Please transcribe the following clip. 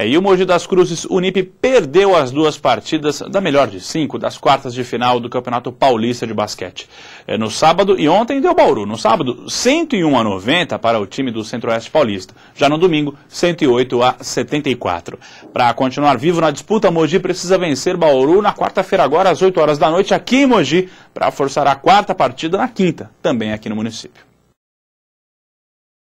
É, e o Mogi das Cruzes, Unip perdeu as duas partidas da melhor de cinco das quartas de final do Campeonato Paulista de Basquete. É, no sábado e ontem deu Bauru. No sábado, 101 a 90 para o time do Centro-Oeste Paulista. Já no domingo, 108 a 74. Para continuar vivo na disputa, Mogi precisa vencer Bauru na quarta-feira agora às 8 horas da noite aqui em Mogi para forçar a quarta partida na quinta, também aqui no município.